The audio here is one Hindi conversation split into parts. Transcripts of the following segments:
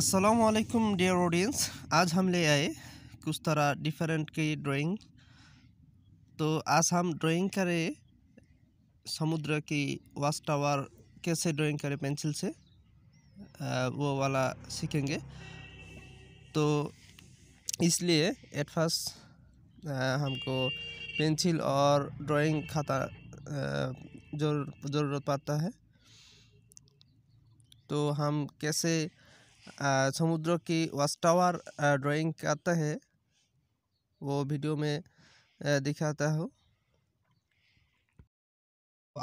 असलम डियर ऑडियंस आज हम ले आए कुछ तरह डिफरेंट की ड्राइंग तो आज हम ड्राइंग करें समुद्र की वाश टावर कैसे ड्राइंग करें पेंसिल से आ, वो वाला सीखेंगे तो इसलिए एट फर्स्ट हमको पेंसिल और ड्राइंग खाता जरूरत पड़ता है तो हम कैसे समुद्र की वॉच टावर ड्राइंग करते हैं वो वीडियो में दिखाता हूँ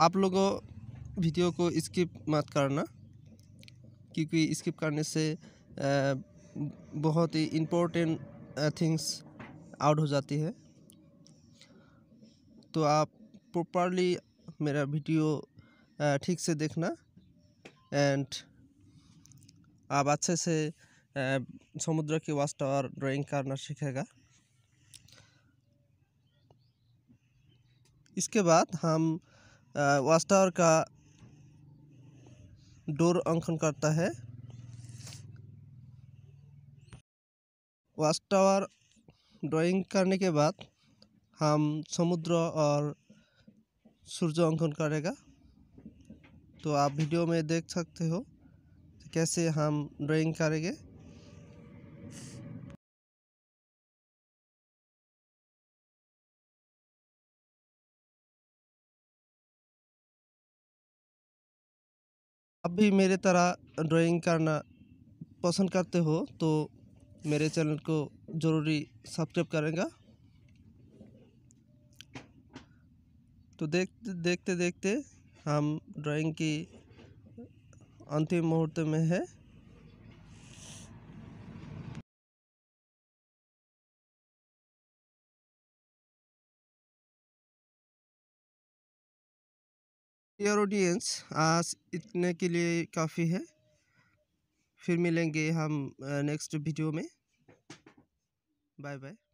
आप लोगों वीडियो को स्किप मत करना क्योंकि स्किप करने से बहुत ही इम्पोर्टेंट थिंग्स आउट हो जाती है तो आप प्रॉपरली मेरा वीडियो ठीक से देखना एंड अब अच्छे से समुद्र की वॉच टावर ड्राइंग करना सीखेगा इसके बाद हम वॉच टावर का डोर अंकन करता है वाच टावर ड्राइंग करने के बाद हम समुद्र और सूर्य अंकन करेगा तो आप वीडियो में देख सकते हो कैसे हम ड्राइंग करेंगे अभी भी मेरे तरह ड्राइंग करना पसंद करते हो तो मेरे चैनल को ज़रूरी सब्सक्राइब करेगा तो देख देखते देखते हम ड्राइंग की अंतिम मुहूर्त में है डियर ऑडियंस आज इतने के लिए काफ़ी है फिर मिलेंगे हम नेक्स्ट वीडियो में बाय बाय